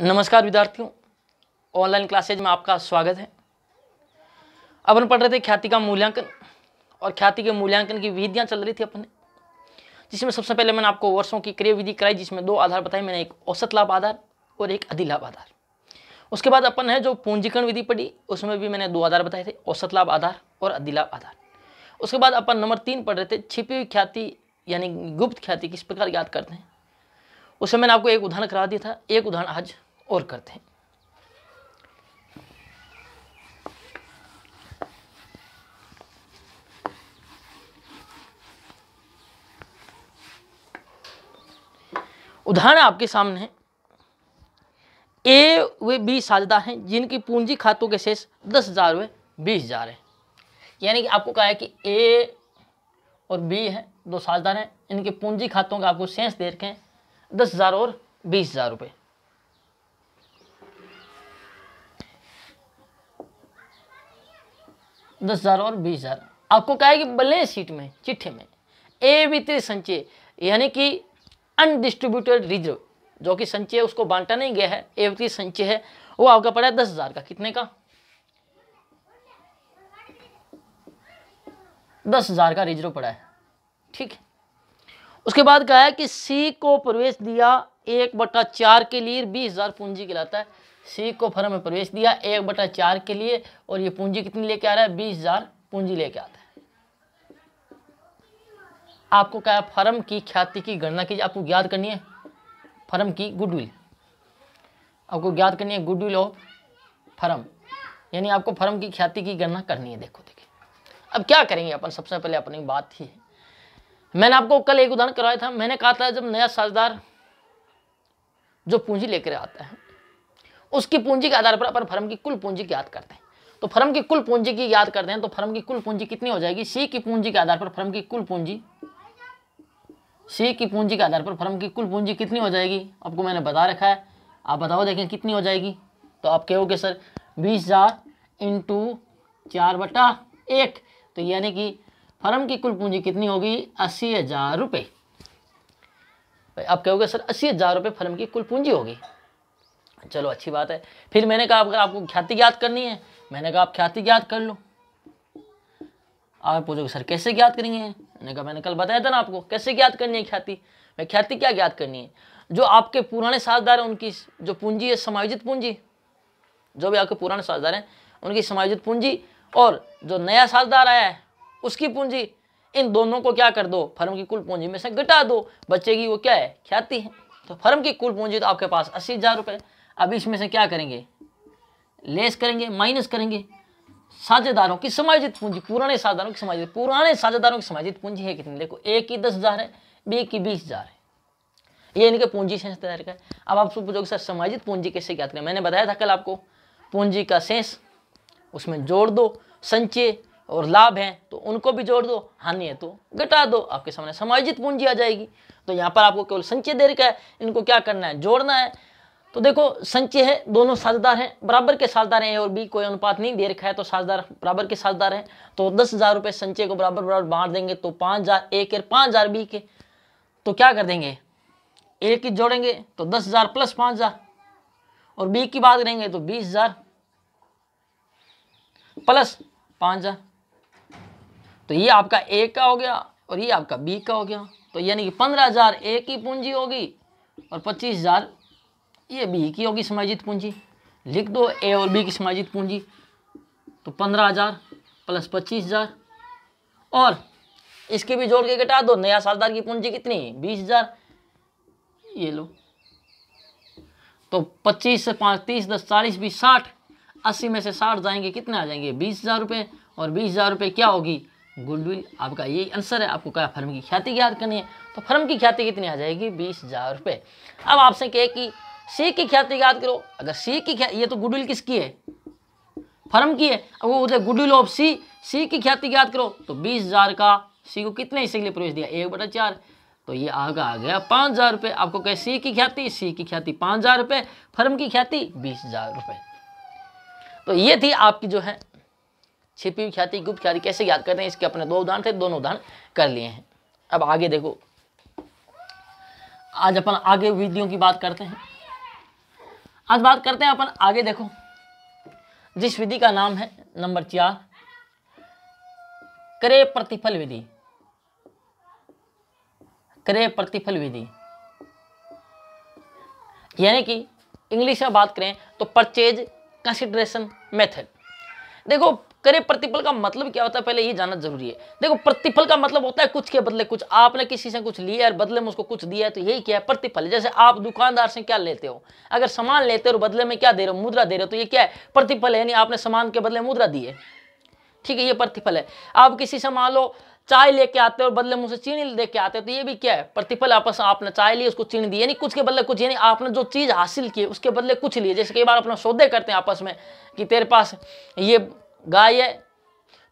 नमस्कार विद्यार्थियों online classes में आपका स्वागत है अब हम पढ़ रहे थे ख्याति का मूल्यांकन और ख्याति के मूल्यांकन की विधियां चल रही थी अपने जिसमें सबसे पहले मैंने आपको वर्षों की क्रिय विधि कराई जिसमें दो आधार बताए मैंने एक औसत लाभ आधार और एक अधिलाभ आधार उसके बाद अपन है जो पूंजीकरण विधि पढ़ी उसमें भी मैंने दो आधार बताए थे औसत लाभ आधार और अधिलाभ आधार उसके बाद अपन नंबर तीन पढ़ रहे थे छिपी हुई ख्याति यानी गुप्त ख्याति किस प्रकार याद करते हैं उसमें मैंने आपको एक उदाहरण करा दिया था एक उदाहरण आज और करते हैं उदाहरण आपके सामने है ए वे बी साझेदार हैं जिनकी पूंजी खातों के शेष दस हज़ार हुए बीस हज़ार है यानी कि आपको कहा है कि ए और बी है दो साझदार हैं इनके पूंजी खातों का आपको शेष दे रखें दस हज़ार और बीस हज़ार रुपये दस हज़ार और बीस हज़ार आपको कहा है कि बलें सीट में चिट्ठे में ए वित्तीय संचय यानी कि अनडिस्ट्रीब्यूटेड रिजर्व जो कि संचय है उसको बांटा नहीं गया है ए वित्तीय संचय है वो आपका पड़ा है दस हज़ार का कितने का दस हज़ार का रिजर्व पड़ा है ठीक है उसके बाद कहा है कि सी को प्रवेश दिया एक बटा चार के लिए बीस हज़ार पूंजी कहलाता है सी को फर्म में प्रवेश दिया एक बटा चार के लिए और ये पूंजी कितनी लेके आ रहा है बीस हजार पूंजी लेके आता है आपको क्या फर्म की ख्याति की गणना कीजिए आपको ज्ञात करनी है फर्म की गुडविल आपको ज्ञात करनी है गुडविल ऑफ फर्म यानी आपको फर्म की ख्याति की गणना करनी है देखो देखिए अब क्या करेंगे अपन सबसे पहले अपनी बात ही है मैंने आपको कल एक उदाहरण करवाया था मैंने कहा था जब नया साझेदार जो पूंजी लेकर आता है उसकी पूंजी के आधार पर अपन फर्म की कुल पूंजी याद करते हैं तो फर्म की कुल पूंजी की याद करते हैं तो फर्म की कुल पूंजी कितनी हो जाएगी सी की पूंजी के आधार पर फर्म की कुल पूंजी सी की पूंजी के आधार पर फर्म की कुल पूंजी कितनी हो जाएगी आपको मैंने बता रखा है आप बताओ देखें कितनी हो जाएगी तो आप कहोगे सर बीस हजार इंटू चार बटा एक तो यानी कि फर्म की कुल पूंजी कितनी होगी अस्सी हजार रुपये आप कहोगे सर अस्सी हजार रुपये फर्म की कुल पूंजी होगी चलो अच्छी बात है फिर मैंने कहा अगर आपको ख्याति ज्ञात करनी है मैंने कहा आप ख्याति ज्ञात कर लो आप पूछोगे सर कैसे ज्ञात करेंगे मैंने कहा मैंने कल बताया था ना आपको कैसे ज्ञात करनी है ख्याति मैं ख्याति क्या ज्ञात करनी है जो आपके पुराने साझदार हैं उनकी जो पूंजी है समायोजित पूंजी जो भी आपके पुराने साझदार हैं उनकी समायोजित पूंजी और जो नया साझदार आया है उसकी पूंजी इन दोनों को क्या कर दो फर्म की कुल पूंजी में से घटा दो बच्चे की वो क्या है ख्याति है तो फर्म की कुल पूंजी तो आपके पास अस्सी हज़ार रुपये अब इसमें से क्या करेंगे लेस करेंगे माइनस करेंगे साझेदारों की समाजित पूंजी पुराने साझेदारों की समाजित पुराने साझेदारों की समाजित पूंजी है कितनी देखो ए की दस हज़ार है बी की बीस हज़ार है ये इनके पूंजी शेष तैयार है अब आप पूछोगे सर समाजित पूंजी कैसे क्या करें मैंने बताया था कल आपको पूंजी का शेष उसमें जोड़ दो संचय और लाभ हैं तो उनको भी जोड़ दो हानि है तो घटा दो आपके सामने समाजित पूंजी आ जाएगी तो यहाँ पर आपको केवल संचय दे रखा है इनको क्या करना है जोड़ना है तो देखो संचय है दोनों साझेदार हैं बराबर के साझेदार हैं ए और बी कोई अनुपात नहीं दे रखा है तो साझेदार बराबर के साझेदार हैं तो दस हज़ार रुपए संचय को बराबर बराबर बांट देंगे तो पांच हज़ार ए के पांच हज़ार बी के तो क्या कर देंगे ए की जोड़ेंगे तो दस हज़ार प्लस पांच हज़ार और बी की बात करेंगे तो बीस हज़ार प्लस पांच हज़ार तो ये आपका ए का हो गया और ये आपका बी का हो गया तो यानी कि पंद्रह हज़ार ए की पूंजी होगी और पच्चीस हज़ार ये बी की होगी समाजित पूंजी लिख दो ए और बी की समाजित पूंजी तो पंद्रह हज़ार प्लस पच्चीस हज़ार और इसके भी जोड़ के घटा दो नया सालदार की पूंजी कितनी बीस हज़ार ये लो तो पच्चीस से पाँच तीस दस चालीस बीस साठ अस्सी में से साठ जाएंगे कितने आ जाएंगे बीस हज़ार रुपये और बीस हज़ार रुपये क्या होगी गुडविल आपका यही आंसर है आपको क्या फर्म की ख्याति याद करनी है तो फर्म की ख्याति कितनी आ जाएगी बीस हज़ार रुपये अब आपसे कहे कि सी की ख्याति याद करो अगर सी की ये तो गुडविल किसकी है फर्म की है अब वो बोलते गुडविल ऑफ सी सी की ख्याति याद करो तो बीस हज़ार का सी को कितने हिस्से के लिए प्रवेश दिया एक बटा चार तो ये आगे आ गया पाँच हज़ार रुपये आपको कहे सी की ख्याति सी की ख्याति पाँच हज़ार रुपये फर्म की ख्याति बीस हज़ार रुपये तो ये थी आपकी जो है छिपी हुई ख्याति गुप्त ख्याति कैसे याद करते हैं इसके अपने दो उदाहरण थे दोनों उदाहरण कर लिए हैं अब आगे देखो आज अपन आगे विधियों की बात करते हैं आज बात करते हैं अपन आगे देखो जिस विधि का नाम है नंबर चार क्रय प्रतिफल विधि क्रय प्रतिफल विधि यानी कि इंग्लिश में बात करें तो परचेज कंसिडरेशन मेथड देखो करे प्रतिफल का मतलब क्या होता है पहले ये जानना जरूरी है देखो प्रतिफल का मतलब होता है कुछ के बदले कुछ आपने किसी से कुछ लिया और बदले में उसको कुछ दिया है तो यही क्या है प्रतिफल जैसे आप दुकानदार से क्या लेते हो अगर सामान लेते हो बदले में क्या दे रहे हो मुद्रा दे रहे हो तो ये क्या है प्रतिफल है यानी आपने सामान के बदले मुद्रा दी है ठीक है ये प्रतिफल है आप किसी से मान लो चाय लेके आते हो और बदले में उसे चीनी लेके आते हो तो ये भी क्या है प्रतिफल आपस आपने चाय ली उसको चीनी दी यानी कुछ के बदले कुछ यानी आपने जो चीज़ हासिल की उसके बदले कुछ लिए जैसे कई बार अपना सौदे करते हैं आपस में कि तेरे पास ये गाय है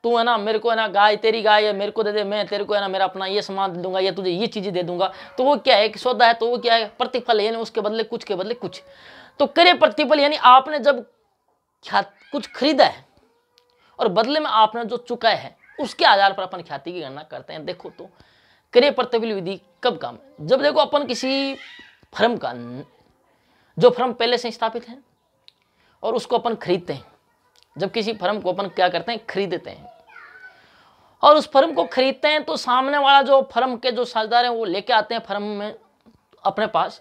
तू है ना मेरे को है ना गाय तेरी गाय है मेरे को दे दे मैं तेरे को है ना मेरा अपना ये सामान दे दूंगा या तुझे ये चीज़ें दे दूंगा तो वो क्या है कि सौदा है तो वो क्या है प्रतिफल यानी उसके बदले कुछ के बदले कुछ तो करे प्रतिफल यानी आपने जब कुछ खरीदा है और बदले में आपने जो चुका है उसके आधार पर अपन ख्याति की गणना करते हैं देखो तो करे प्रतिफल विधि कब काम है जब देखो अपन किसी फर्म का जो फर्म पहले से स्थापित है और उसको अपन खरीदते हैं जब किसी फर्म को अपन क्या करते हैं खरीदते हैं और उस फर्म को खरीदते हैं तो सामने वाला जो फर्म के जो साझेदार हैं वो लेके आते हैं फर्म में अपने पास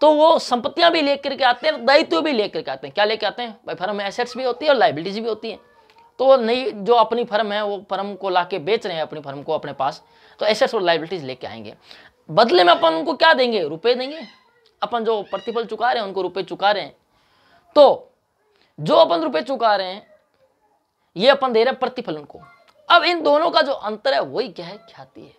तो वो संपत्तियां भी लेकर के आते हैं दायित्व भी लेकर के आते हैं क्या लेके आते हैं भाई फर्म में एसेट्स भी होती है और लाइबिलिटीज भी होती हैं तो नई जो अपनी फर्म है वो फर्म को ला बेच रहे हैं अपनी फर्म को अपने पास तो एसेट्स और लाइबिलिटीज लेके आएंगे बदले में अपन उनको क्या देंगे रुपये देंगे अपन जो प्रतिफल चुका रहे हैं उनको रुपये चुका रहे हैं तो जो अपन रुपये चुका रहे हैं ये अपन दे रहे हैं प्रतिफलन को अब इन दोनों का जो अंतर है वही क्या है ख्याति है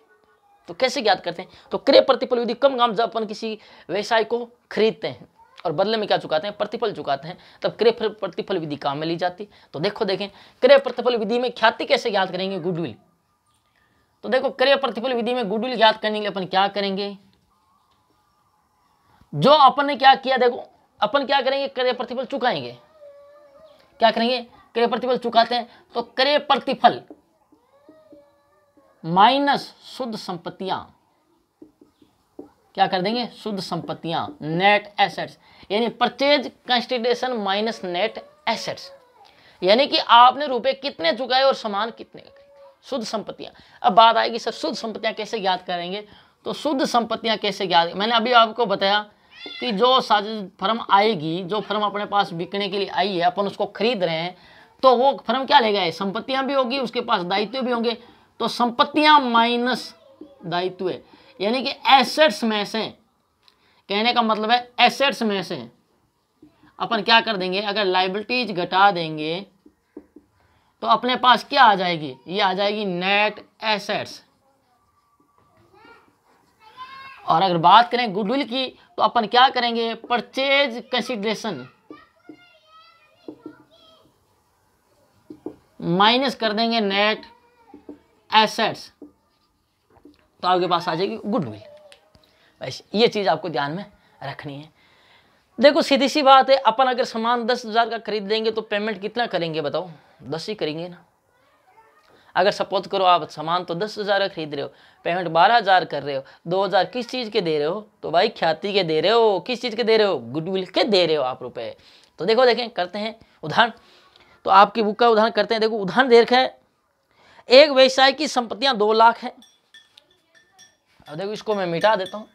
तो कैसे ज्ञात करते हैं तो क्रय प्रतिफल विधि कम काम जब अपन किसी व्यवसाय को खरीदते हैं और बदले में क्या चुकाते हैं प्रतिफल चुकाते हैं तब क्रय प्रतिफल विधि काम में ली जाती तो देखो देखें क्रय प्रतिफल विधि में ख्याति कैसे ज्ञात करेंगे गुडविल तो देखो क्रय प्रतिफल विधि में गुडविल ज्ञात करने के लिए अपन क्या करेंगे जो अपन ने क्या किया देखो अपन क्या करेंगे क्रय प्रतिफल चुकाएंगे क्या करेंगे क्रय प्रतिफल चुकाते हैं तो क्रय प्रतिफल माइनस शुद्ध संपत्तियां क्या कर देंगे शुद्ध संपत्तियां नेट एसेट्स यानी purchase consideration minus net assets यानी कि आपने रुपए कितने चुकाए और सामान कितने शुद्ध संपत्तियां अब बात आएगी सर शुद्ध संपत्तियां कैसे ज्ञात करेंगे तो शुद्ध संपत्तियां कैसे ज्ञात मैंने अभी आपको बताया कि जो साज फर्म आएगी जो फर्म अपने पास बिकने के लिए आई है अपन उसको खरीद रहे हैं तो वो फर्म क्या ले गए संपत्तियां भी होगी उसके पास दायित्व भी होंगे तो संपत्तियां माइनस दायित्व यानी कि एसेट्स में से कहने का मतलब है एसेट्स में से अपन क्या कर देंगे अगर लाइबिलिटीज घटा देंगे तो अपने पास क्या आ जाएगी ये आ जाएगी नेट एसेट्स और अगर बात करें गुडविल की तो अपन क्या करेंगे परचेज कंसिडरेशन माइनस कर देंगे नेट एसेट्स तो आपके पास आ जाएगी गुडविल बस ये चीज़ आपको ध्यान में रखनी है देखो सीधी सी बात है अपन अगर सामान दस हज़ार का खरीद लेंगे तो पेमेंट कितना करेंगे बताओ दस ही करेंगे ना अगर सपोज करो आप सामान तो दस हज़ार का खरीद रहे हो पेमेंट बारह हज़ार कर रहे हो दो हज़ार किस चीज़ के दे रहे हो तो भाई ख्याति के दे रहे हो किस चीज़ के दे रहे हो गुडविल के दे रहे हो आप रुपए तो देखो देखें करते हैं उदाहरण तो आपकी बुक का उदाहरण करते हैं देखो उदाहरण देख है एक व्यवसाय की संपत्तियां दो लाख है अब देखो इसको मैं मिटा देता हूं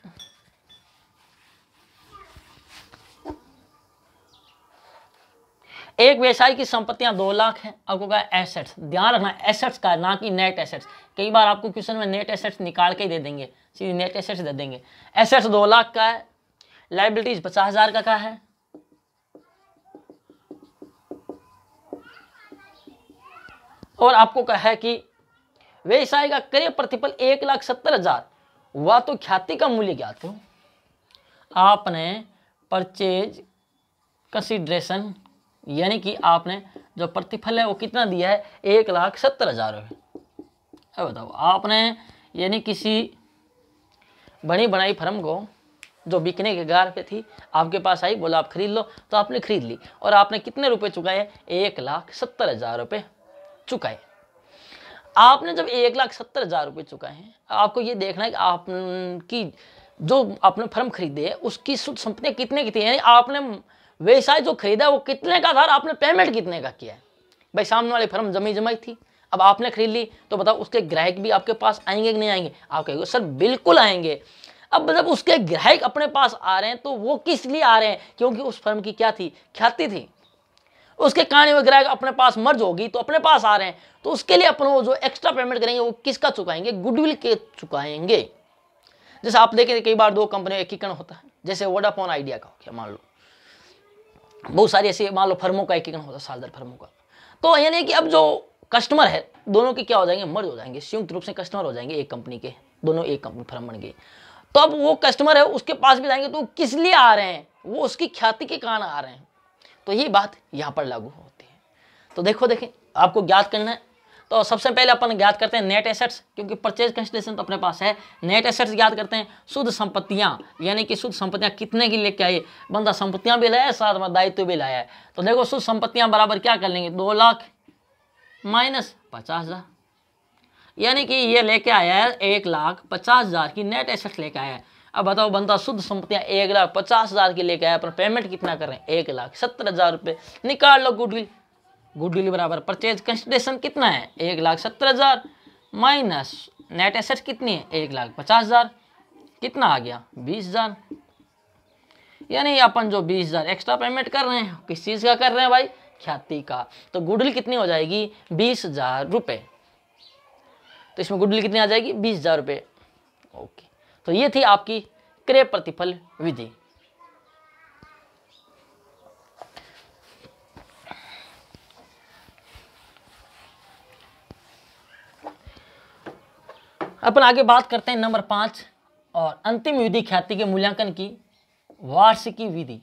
एक व्यवसाय की संपत्तियां दो लाख हैं आपको कहा एसेट्स ध्यान रखना एसेट्स का ना कि नेट एसेट्स कई बार आपको क्वेश्चन में नेट एसेट्स निकाल के ही दे देंगे सीधे नेट एसेट्स दे देंगे एसेट्स दो लाख का है लाइबिलिटीज पचास हज़ार का का है और आपको कहा है कि व्यवसाय का क्रय प्रतिफल एक लाख सत्तर हजार वह तो ख्याति का मूल्य क्या हो आपने परचेज कंसिड्रेशन यानी कि आपने जो प्रतिफल है वो कितना दिया है एक लाख सत्तर हजार रुपये है बताओ आपने यानी किसी बनी बनाई फर्म को जो बिकने के गार पे थी आपके पास आई बोला आप खरीद लो तो आपने खरीद ली और आपने कितने रुपए चुकाए एक लाख सत्तर हजार रुपये चुकाए आपने जब एक लाख सत्तर हज़ार रुपये चुकाए हैं आपको ये देखना है कि आपकी जो आपने फर्म खरीदी है उसकी शुद्ध संपत्ति कितने की थी यानी आपने व्यवसाय जो खरीदा वो कितने का था आपने पेमेंट कितने का किया है भाई सामने वाली फर्म जमी जमाई थी अब आपने खरीद ली तो बताओ उसके ग्राहक भी आपके पास आएंगे कि नहीं आएंगे आप कहेंगे सर बिल्कुल आएंगे अब जब मतलब उसके ग्राहक अपने पास आ रहे हैं तो वो किस लिए आ रहे हैं क्योंकि उस फर्म की क्या थी ख्याति थी उसके कहानी में ग्राहक अपने पास मर्ज होगी तो अपने पास आ रहे हैं तो उसके लिए अपन वो जो एक्स्ट्रा पेमेंट करेंगे वो किसका चुकाएंगे गुडविल के चुकाएंगे जैसे आप देखें कई बार दो कंपनियों एकीकरण होता है जैसे वोडाफोन आइडिया का हो गया मान लो बहुत सारी ऐसी मान लो फर्मों का एकीकरण होता है सालदर फर्मों का तो यानी कि अब जो कस्टमर है दोनों के क्या हो जाएंगे मर्ज हो जाएंगे संयुक्त रूप से कस्टमर हो जाएंगे एक कंपनी के दोनों एक कंपनी फर्म बन गई तो अब वो कस्टमर है उसके पास भी जाएंगे तो किस लिए आ रहे हैं वो उसकी ख्याति के कारण आ रहे हैं तो ये बात यहाँ पर लागू होती है तो देखो देखें आपको ज्ञात करना है तो सबसे पहले अपन ज्ञात करते हैं नेट एसेट्स क्योंकि परचेज कंसिडरेशन तो अपने पास है नेट एसेट्स ज्ञात करते हैं शुद्ध संपत्तियाँ यानी कि शुद्ध संपत्तियाँ कितने की लेके आई बंदा संपत्तियाँ भी लाया साथ में दायित्व भी लाया है तो देखो शुद्ध संपत्तियाँ बराबर क्या कर लेंगे दो लाख माइनस पचास हज़ार यानी कि ये लेके आया है एक लाख पचास हज़ार की नेट एसेट्स लेके आया है अब बताओ बंदा शुद्ध संपत्तियाँ एक लाख पचास हज़ार की लेके आया पर पेमेंट कितना कर रहे हैं एक लाख सत्तर हज़ार रुपये निकाल लो गुडविल गुडविल बराबर परचेज कंसिडेशन कितना है एक लाख सत्तर हज़ार माइनस नेट एसेट कितनी है एक लाख पचास हज़ार कितना आ गया बीस हज़ार यानी अपन जो बीस हज़ार एक्स्ट्रा पेमेंट कर रहे हैं किस चीज़ का कर रहे हैं भाई ख्याति का तो गुडविल कितनी हो जाएगी बीस हज़ार रुपये तो इसमें गुडविल कितनी आ जाएगी बीस हज़ार रुपये ओके तो ये थी आपकी क्रय प्रतिफल विधि अपन आगे बात करते हैं नंबर पांच और अंतिम विधि ख्याति के मूल्यांकन की वार्षिकी विधि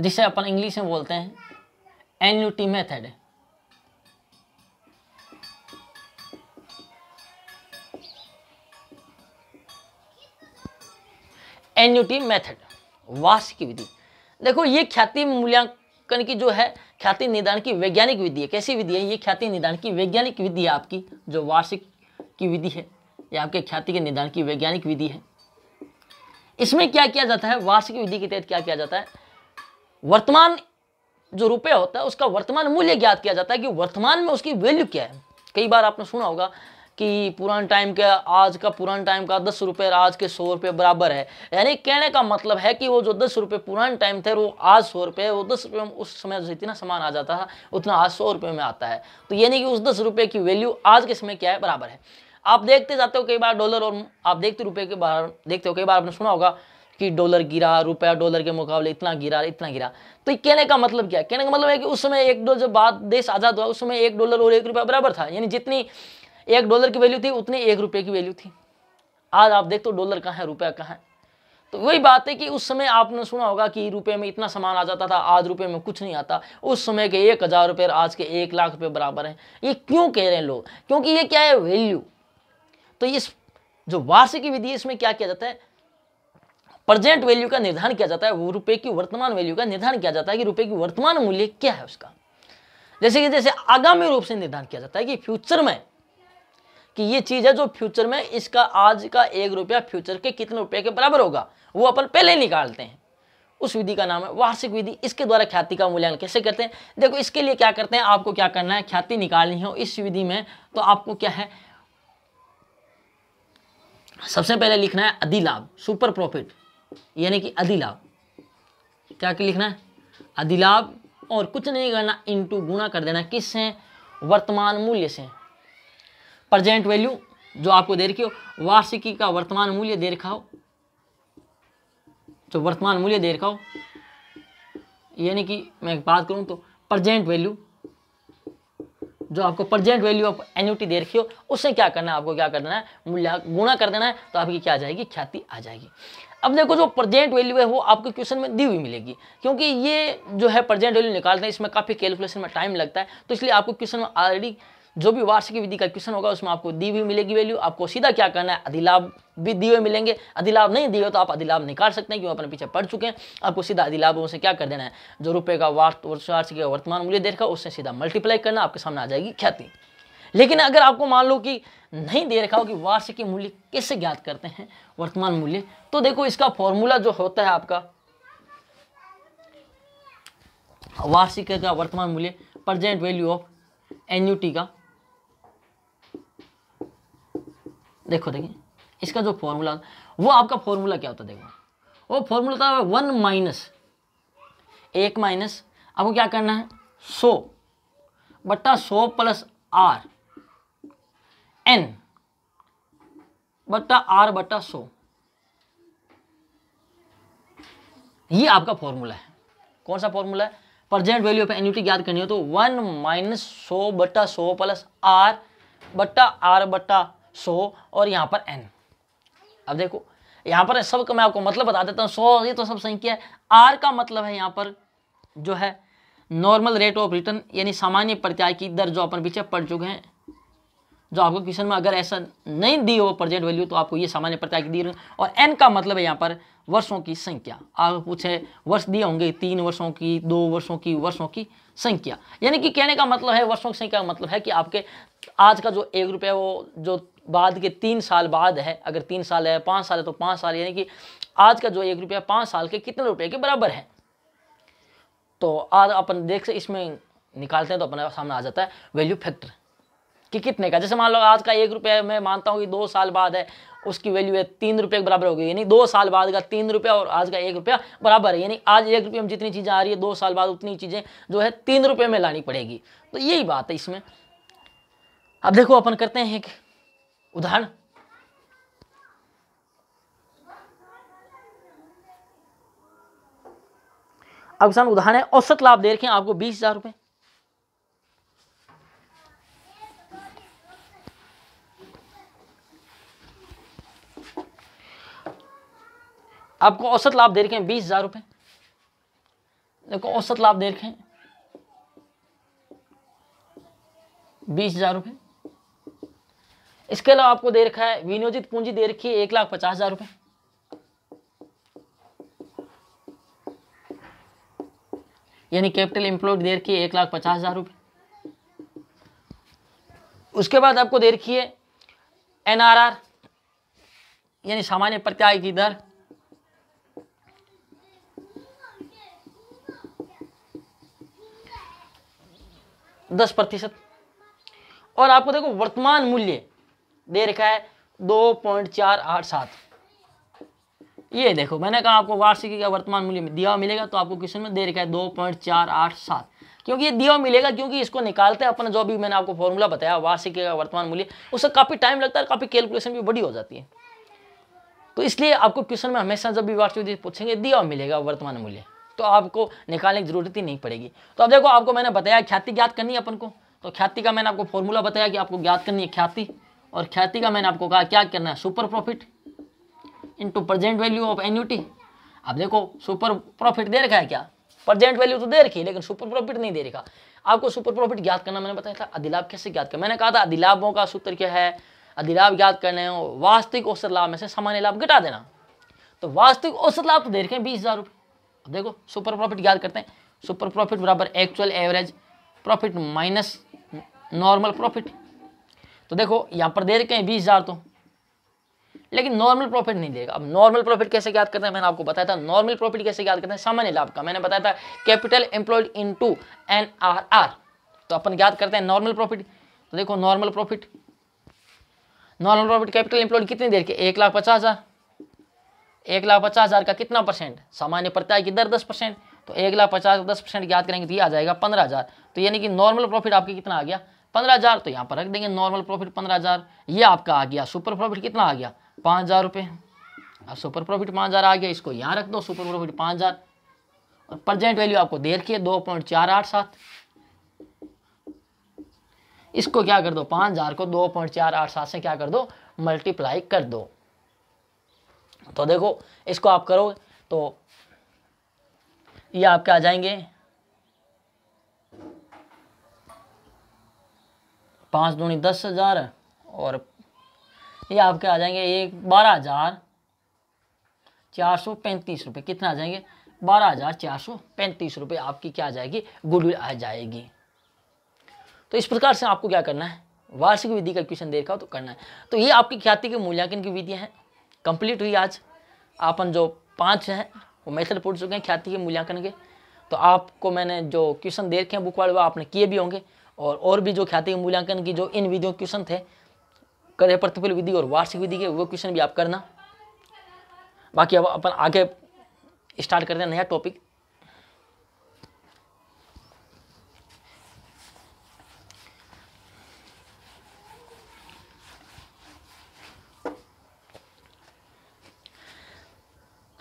जिसे अपन इंग्लिश में बोलते हैं एन्यूटी मेथड एन्यूटी मेथड वास की विधि देखो ये ख्याति मूल्यांकन की जो है ख्याति निदान की वैज्ञानिक विधि है कैसी विधि है ये ख्याति निदान की वैज्ञानिक विधि है आपकी जो वार्षिक की विधि है या आपके ख्याति के निदान की वैज्ञानिक विधि है इसमें क्या किया जाता है वार्षिक विधि के तहत क्या किया जाता है वर्तमान जो रुपया होता है उसका वर्तमान मूल्य ज्ञात किया जाता है कि वर्तमान में उसकी वैल्यू क्या है कई बार आपने सुना होगा कि पुराने टाइम का आज का पुराने टाइम का दस रुपये आज के सौ रुपये बराबर है यानी कहने का मतलब है कि वो जो दस रुपये पुराने टाइम थे वो आज सौ रुपये वो दस रुपये में उस समय जितना सामान आ जाता था उतना आज सौ रुपये में आता है तो यानी कि उस दस रुपये की वैल्यू आज के समय क्या है बराबर है आप देखते जाते हो कई बार डॉलर और आप देखते रुपये के बार देखते हो कई बार आपने सुना होगा कि डॉलर गिरा रुपया डॉलर के मुकाबले इतना गिरा इतना गिरा तो कहने का मतलब क्या कहने का मतलब है कि उस समय एक डॉलर जब बात देश आज़ाद हुआ उस समय एक डॉलर और एक रुपया बराबर था यानी जितनी एक डॉलर की वैल्यू थी उतनी एक रुपये की वैल्यू थी आज आप देख तो डॉलर कहाँ है रुपया कहाँ है तो वही बात है कि उस समय आपने सुना होगा कि रुपए में इतना सामान आ जाता था आज रुपए में कुछ नहीं आता उस समय के एक हज़ार रुपये आज के एक लाख रुपए बराबर हैं ये क्यों कह रहे हैं लोग क्योंकि ये क्या है वैल्यू तो इस जो वार्षिक विधि है इसमें क्या किया जाता है प्रजेंट वैल्यू का निर्धारण किया जाता है वो रुपये की वर्तमान वैल्यू का निर्धारण किया जाता है कि रुपये की वर्तमान मूल्य क्या है उसका जैसे कि जैसे आगामी रूप से निर्धारण किया जाता है कि फ्यूचर में कि ये चीज़ है जो फ्यूचर में इसका आज का एक रुपया फ्यूचर के कितने रुपये के बराबर होगा वो अपन पहले निकालते हैं उस विधि का नाम है वार्षिक विधि इसके द्वारा ख्याति का मूल्यांकन कैसे करते हैं देखो इसके लिए क्या करते हैं आपको क्या करना है ख्याति निकालनी हो इस विधि में तो आपको क्या है सबसे पहले लिखना है अधिलाभ सुपर प्रॉफिट यानी कि अधिलाभ क्या लिखना है अधिलाभ और कुछ नहीं करना इंटू गुणा कर देना किस से वर्तमान मूल्य से प्रजेंट वैल्यू जो आपको दे रखी हो वार्षिकी का वर्तमान मूल्य दे रखा हो जो वर्तमान मूल्य दे रखा हो यानी कि मैं बात करूं तो प्रजेंट वैल्यू जो आपको प्रजेंट वैल्यू ऑफ एन्यूटी दे रखी हो उससे क्या करना है आपको क्या देना है मूल्य गुणा कर देना है तो आपकी क्या आ जाएगी ख्याति आ जाएगी अब देखो जो प्रजेंट वैल्यू है वो आपको क्वेश्चन में दी हुई मिलेगी क्योंकि ये जो है प्रजेंट वैल्यू निकालते हैं इसमें काफ़ी कैलकुलेशन में टाइम लगता है तो इसलिए आपको क्वेश्चन में ऑलरेडी जो भी वार्षिक विधि का क्वेश्चन होगा उसमें आपको दी हुई मिलेगी वैल्यू आपको सीधा क्या करना है अधिलाभ भी दिए हुए मिलेंगे अधिलाभ नहीं दिए तो आप अधिलाभ निकाल सकते हैं क्योंकि अपने पीछे पढ़ चुके हैं आपको सीधा अधिलाभों से क्या कर देना है जो रुपये का वार्षिक वर्तमान मूल्य देखा उससे सीधा मल्टीप्लाई करना आपके सामने आ जाएगी ख्याति लेकिन अगर आपको मान लो कि नहीं दे रखा हो कि वार्षिक मूल्य कैसे ज्ञात करते हैं वर्तमान मूल्य तो देखो इसका फॉर्मूला जो होता है आपका वार्षिक का वर्तमान मूल्य प्रजेंट वैल्यू ऑफ एन का देखो देखिए इसका जो फॉर्मूला वो आपका फॉर्मूला क्या होता है देखो वो फॉर्मूला था वन माइनस एक माइनस आपको क्या करना है सो बट्टा सो प्लस आर एन बट्टा आर बट्टा सो ये आपका फॉर्मूला है कौन सा फॉर्मूला है प्रजेंट वैल्यू ऑफ एन्यूटी याद करनी हो तो वन माइनस सो बट्टा सो प्लस आर बट्टा आर बट्टा सौ और यहाँ पर एन अब देखो यहाँ पर सब का मैं आपको मतलब बता देता हूँ सो ये तो सब संख्या है आर का मतलब है यहाँ पर जो है नॉर्मल रेट ऑफ रिटर्न यानी सामान्य प्रत्याय की दर जो अपन पीछे पड़ चुके हैं जो आपको क्वेश्चन में अगर ऐसा नहीं दी हो प्रजेंट वैल्यू तो आपको ये सामान्य प्रत्याय की दी और एन का मतलब है यहाँ पर वर्षों की संख्या आप पूछे वर्ष दिए होंगे तीन वर्षों की दो वर्षों की वर्षों की संख्या यानी कि कहने का मतलब है वर्षों की संख्या का मतलब है कि आपके आज का जो एक रुपया वो जो बाद के तीन साल बाद है अगर तीन साल है पाँच साल है तो पाँच साल यानी कि आज का जो एक रुपया पाँच साल के कितने रुपये के बराबर है तो आज अपन देख से इसमें निकालते हैं तो अपने सामने आ जाता है वैल्यू फैक्टर कि कितने का जैसे मान लो आज का एक रुपया मैं मानता हूँ कि दो साल बाद है उसकी वैल्यू है तीन रुपये के बराबर होगी यानी दो साल बाद का तीन रुपया और आज का एक रुपया बराबर है यानी आज एक रुपये में जितनी चीज़ें आ रही है दो साल बाद उतनी चीज़ें जो है तीन रुपये में लानी पड़ेगी तो यही बात है इसमें अब देखो अपन करते हैं एक उदाहरण अब किसान उदाहरण है औसत लाभ दे रखे आपको बीस हजार रुपये आपको औसत लाभ दे रखे हैं बीस हजार रुपये देखो औसत लाभ दे रखे हैं बीस हजार रुपये इसके अलावा आपको दे रखा है विनियोजित पूंजी दे रखी है एक लाख पचास हजार रुपये यानी कैपिटल इंप्लॉयड दे रखी है एक लाख पचास हजार रुपये उसके बाद आपको दे रखी है एनआरआर यानी सामान्य प्रत्याय की दर दस प्रतिशत और आपको देखो वर्तमान मूल्य दे रखा है दो पॉइंट चार आठ सात ये देखो मैंने कहा आपको वार्षिकी का वर्तमान मूल्य दिया मिलेगा तो आपको क्वेश्चन में दे रखा है दो पॉइंट चार आठ सात क्योंकि ये दिया मिलेगा क्योंकि इसको निकालते हैं अपन जो भी मैंने आपको फॉर्मूला बताया वार्षिकी का वर्तमान मूल्य उससे काफ़ी टाइम लगता है काफ़ी कैलकुलेशन भी बड़ी हो जाती है तो इसलिए आपको क्वेश्चन में हमेशा जब भी वार्षिक पूछेंगे दिया मिलेगा वर्तमान मूल्य तो आपको निकालने की जरूरत ही नहीं पड़ेगी तो अब देखो आपको मैंने बताया ख्याति ज्ञात करनी है अपन को तो ख्याति का मैंने आपको फॉर्मूला बताया कि आपको ज्ञात करनी है ख्याति और ख्याति का मैंने आपको कहा क्या करना है super profit to present value of annuity अब देखो सुपर प्रॉफिट दे रखा है क्या प्रजेंट वैल्यू तो दे रखी है लेकिन सुपर प्रॉफिट नहीं दे रखा आपको सुपर प्रॉफिट ज्ञात करना मैंने बताया था अधिलाभ कैसे ज्ञात करना मैंने कहा था अधिलाभों का सूत्र क्या है अधिलाभ ज्ञात करने हो वास्तविक औसत लाभ में से सामान्य लाभ घटा देना तो वास्तविक औसत लाभ तो दे रखे हैं बीस हज़ार रुपये देखो सुपर प्रॉफिट ज्ञात करते हैं सुपर प्रॉफिट बराबर actual average profit minus normal profit तो देखो यहाँ पर दे रखे हैं बीस हज़ार तो लेकिन नॉर्मल प्रॉफिट नहीं देगा अब नॉर्मल प्रॉफिट कैसे याद करते हैं मैंने आपको बताया था नॉर्मल प्रॉफिट कैसे याद करते हैं सामान्य लाभ का मैंने बताया था capital employed into N R R तो अपन याद करते हैं नॉर्मल प्रॉफिट तो देखो normal profit normal profit capital employed कितनी देर के एक लाख पचास हज़ार एक लाख पचास हज़ार का कितना परसेंट सामान्य प्रत्याय की दर दस परसेंट तो एक लाख पचास दस परसेंट याद करेंगे तो ये आ जाएगा पंद्रह हज़ार तो यानी कि नॉर्मल प्रॉफिट आपके कितना आ गया पंद्रह हज़ार तो यहाँ पर रख देंगे नॉर्मल प्रॉफिट पंद्रह हज़ार ये आपका आ गया सुपर प्रॉफिट कितना आ गया पाँच हज़ार रुपये अब सुपर प्रॉफिट पाँच हज़ार आ गया इसको यहाँ रख दो सुपर प्रॉफिट पाँच हज़ार और प्रजेंट वैल्यू आपको दे रखिए दो पॉइंट चार आठ सात इसको क्या कर दो पाँच हज़ार को दो पॉइंट चार आठ सात से क्या कर दो मल्टीप्लाई कर दो तो देखो इसको आप करो तो ये आपके आ जाएंगे पाँच दूनी दस हज़ार और ये आपके आ जाएंगे एक बारह हज़ार चार सौ पैंतीस रुपये कितना आ जाएंगे बारह हज़ार चार सौ पैंतीस रुपये आपकी क्या आ जाएगी गुडविल आ जाएगी तो इस प्रकार से आपको क्या करना है वार्षिक विधि का क्वेश्चन देखा हो तो करना है तो ये आपकी ख्याति के मूल्यांकन की विधियाँ हैं कंप्लीट हुई आज आपन जो पाँच हैं वो मेथड पूछ चुके हैं ख्याति के मूल्यांकन के तो आपको मैंने जो क्वेश्चन देखे हैं बुक वाले वो आपने किए भी होंगे और और भी जो ख्याति मूल्यांकन की जो इन विधियों क्वेश्चन थे कर प्रतिफल विधि और वार्षिक विधि के वो क्वेश्चन भी आप करना बाकी अब अपन आगे स्टार्ट करते हैं नया टॉपिक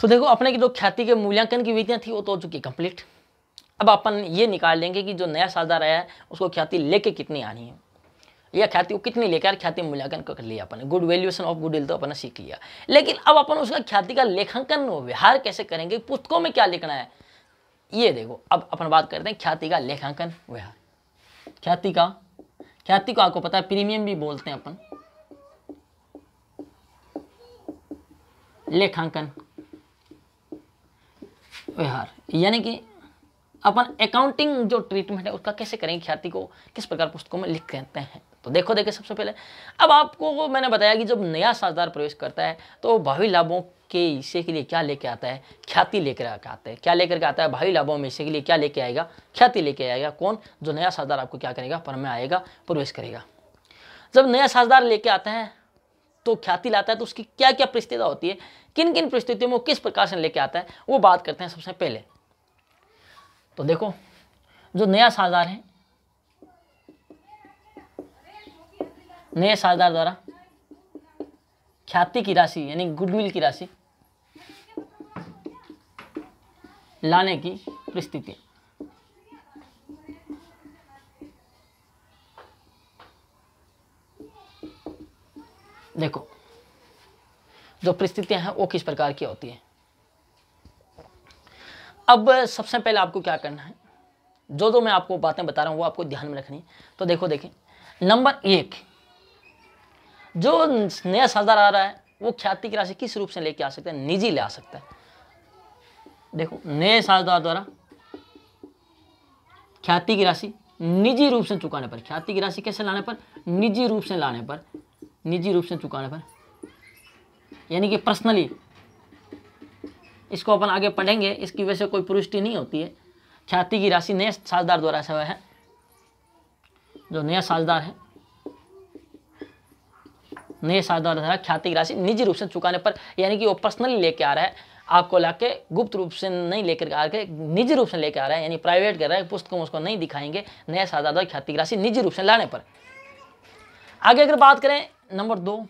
तो देखो अपने की जो ख्याति के मूल्यांकन की विधियां थी वो तो हो चुकी कंप्लीट अब अपन ये निकाल लेंगे कि जो नया साझदार आया है उसको ख्याति लेके कितनी आनी है या ख्याति वो कितनी लेकर ख्याति मूल्यांकन कर लिया अपन good valuation of goodwill तो अपन सीख लिया लेकिन अब अपन उसका ख्याति का लेखांकन व्यवहार कैसे करेंगे पुस्तकों में क्या लिखना है ये देखो अब अपन बात करते हैं ख्याति का लेखांकन व्यवहार ख्याति का ख्याति को आपको पता है प्रीमियम भी बोलते हैं अपन लेखांकन व्यवहार यानी कि अपन अकाउंटिंग जो ट्रीटमेंट है उसका कैसे करेंगे ख्याति को किस प्रकार पुस्तकों में लिख रहते हैं तो देखो देखे सबसे पहले अब आपको मैंने बताया कि जब नया साझदार प्रवेश करता है तो भावी लाभों के हिस्से के लिए क्या लेके आता है ख्याति लेकर आता है क्या लेकर के आता है भावी लाभों में हिस्से के लिए क्या लेके आएगा ख्याति लेके आएगा कौन जो नया साझदार आपको क्या करेगा पर में आएगा प्रवेश करेगा जब नया साझदार लेके आते हैं तो ख्याति लाता है तो उसकी क्या क्या परिस्थितियाँ होती है किन किन परिस्थितियों में वो किस प्रकार से लेके आता है वो बात करते हैं सबसे पहले तो देखो जो नया साजदार है नए साजदार द्वारा ख्याति की राशि यानी गुडविल की राशि लाने की परिस्थिति देखो जो परिस्थितियां हैं वो किस प्रकार की होती है अब सबसे पहले आपको क्या करना है जो जो मैं आपको बातें बता रहा हूँ वो आपको ध्यान में रखनी है तो देखो देखें नंबर एक जो नया साझेदार आ रहा है वो ख्याति की राशि किस रूप से लेके आ सकता है निजी ले आ सकता है देखो नए साझदार द्वारा ख्याति की राशि निजी रूप से चुकाने पर ख्याति की राशि कैसे लाने पर निजी रूप से लाने पर निजी रूप से चुकाने पर यानी कि पर्सनली इसको अपन आगे पढ़ेंगे इसकी वजह से कोई पुरुष्टि नहीं होती है ख्याति की राशि नए साझदार द्वारा सेवा है जो नया साझदार है नए साझदार द्वारा ख्याति की राशि निजी रूप से चुकाने पर यानी कि वो पर्सनली लेके आ रहा है आपको लाके गुप्त रूप से नहीं लेकर आ के निजी रूप से लेकर आ रहा है यानी प्राइवेट कर रहा है पुस्तकों में उसको नहीं दिखाएंगे नया साझदार द्वारा ख्याति की राशि निजी रूप से लाने पर आगे अगर बात करें नंबर दो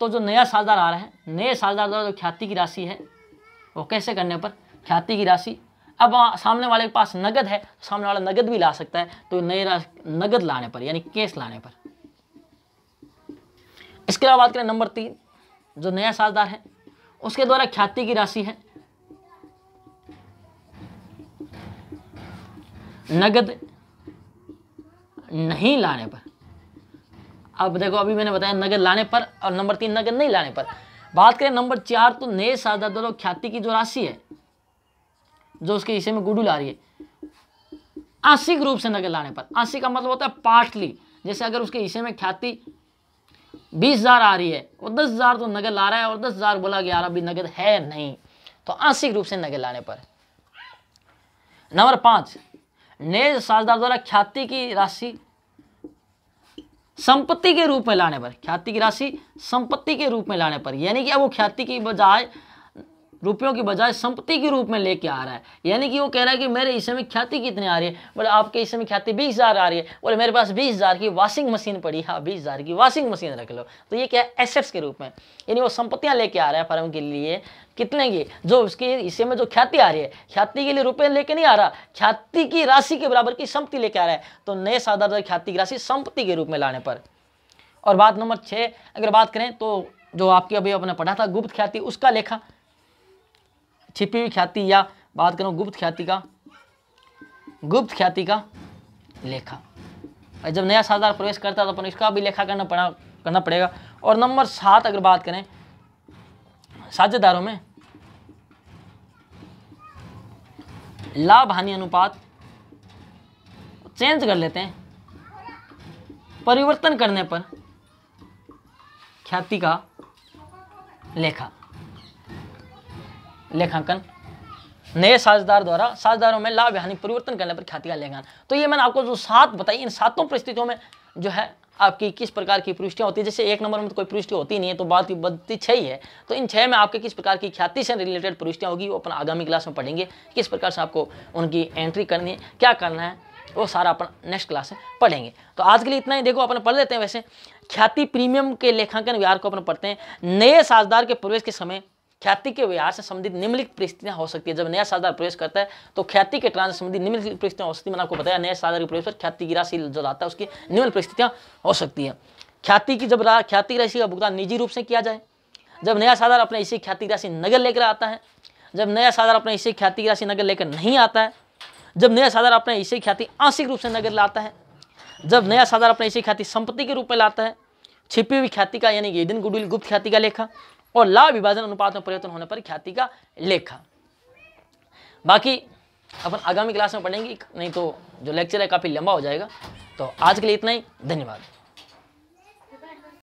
तो जो नया साझदार आ रहा है नए साझदार द्वारा जो ख्याति की राशि है वो कैसे करने पर ख्याति की राशि अब सामने वाले के पास नगद है सामने वाला नगद भी ला सकता है तो नए नगद लाने पर यानी केस लाने पर इसके अलावा बात करें नंबर तीन जो नया साजदार है उसके द्वारा ख्याति की राशि है नगद नहीं लाने पर अब देखो अभी मैंने बताया नगद लाने पर और नंबर तीन नगद नहीं लाने पर बात करें नंबर चार तो नए साझेदारों और ख्याति की जो राशि है जो उसके हिस्से में गुडुल आ रही है आंशिक रूप से नगर लाने पर आंशिक का मतलब होता है पार्टली जैसे अगर उसके हिस्से में ख्याति बीस हज़ार आ रही है और दस हज़ार तो नगद ला रहा है और दस हज़ार बोला गया अभी नगद है नहीं तो आंशिक रूप से नगर लाने पर नंबर पांच नए साझदार द्वारा ख्याति की राशि संपत्ति के रूप में लाने पर ख्याति की राशि संपत्ति के रूप में लाने पर यानी कि अब वो ख्याति की बजाय रुपयों की बजाय संपत्ति के रूप में लेके आ रहा है यानी कि वो कह रहा है कि मेरे हिस्से में ख्याति कितने आ रही है बोले आपके हिस्से में ख्याति बीस हज़ार आ रही है बोले मेरे पास बीस हज़ार की वॉशिंग मशीन पड़ी है बीस हज़ार की वॉशिंग मशीन रख लो तो ये क्या है एसेट्स के रूप में यानी वो संपत्तियाँ लेके आ रहा है फर्म के लिए कितने की जो उसके हिस्से में जो ख्याति आ रही है ख्याति के लिए रुपये लेके नहीं आ रहा ख्याति की राशि के बराबर की संपत्ति लेके आ रहा है तो नए साधारण ख्याति की राशि संपत्ति के रूप में लाने पर और बात नंबर छः अगर बात करें तो जो आपके अभी अपने पढ़ा था गुप्त ख्याति उसका लेखा छिपी हुई ख्याति या बात करूँ गुप्त ख्याति का गुप्त ख्याति का लेखा और जब नया साझेदार प्रवेश करता है तो अपन इसका भी लेखा करना पड़ा करना पड़ेगा और नंबर सात अगर बात करें साझेदारों में लाभ हानि अनुपात चेंज कर लेते हैं परिवर्तन करने पर ख्याति का लेखा लेखांकन नए साझेदार द्वारा साझेदारों में लाभ हानि परिवर्तन करने पर ख्याति का लेखान तो ये मैंने आपको जो सात बताई इन सातों परिस्थितियों में जो है आपकी किस प्रकार की पृष्ठियाँ होती है जैसे एक नंबर में तो कोई प्रविष्टि होती नहीं है तो बात की बदती छः ही है तो इन छः में आपके किस प्रकार की ख्याति से रिलेटेड पृष्ठियाँ होगी वो अपन आगामी क्लास में पढ़ेंगे किस प्रकार से आपको उनकी एंट्री करनी है क्या करना है वो सारा अपन नेक्स्ट क्लास में पढ़ेंगे तो आज के लिए इतना ही देखो अपन पढ़ लेते हैं वैसे ख्याति प्रीमियम के लेखांकन व्यवहार को अपन पढ़ते हैं नए साझदार के प्रवेश के समय ख्याति के व्यवहार से संबंधित निम्नलिखित परिस्थितियां हो सकती है जब नया साझेदार प्रवेश करता है तो ख्याति के ट्रांस संबंधित निम्नलिखित परिस्थितियां हो सकती है मैंने आपको बताया नया साझेदार प्रवेश पर ख्याति की राशि जो आता है उसकी निम्न परिस्थितियां हो सकती है ख्याति की जब ख्याति राशि का भुगतान निजी रूप से किया जाए जब नया साधार अपने इसी ख्याति राशि नगर लेकर आता है जब नया साधार अपने इसी ख्याति राशि नगर लेकर नहीं आता है जब नया साधार अपने इसी ख्याति आंशिक रूप से नगर लाता है जब नया साधार अपने इसी ख्याति संपत्ति के रूप में लाता है छिपी हुई ख्याति का यानी गुडविल गुप्त ख्याति का लेखा और लाभ विभाजन अनुपात में परिवर्तन होने पर ख्याति का लेखा बाकी अपन आगामी क्लास में पढ़ेंगे नहीं तो जो लेक्चर है काफ़ी लंबा हो जाएगा तो आज के लिए इतना ही धन्यवाद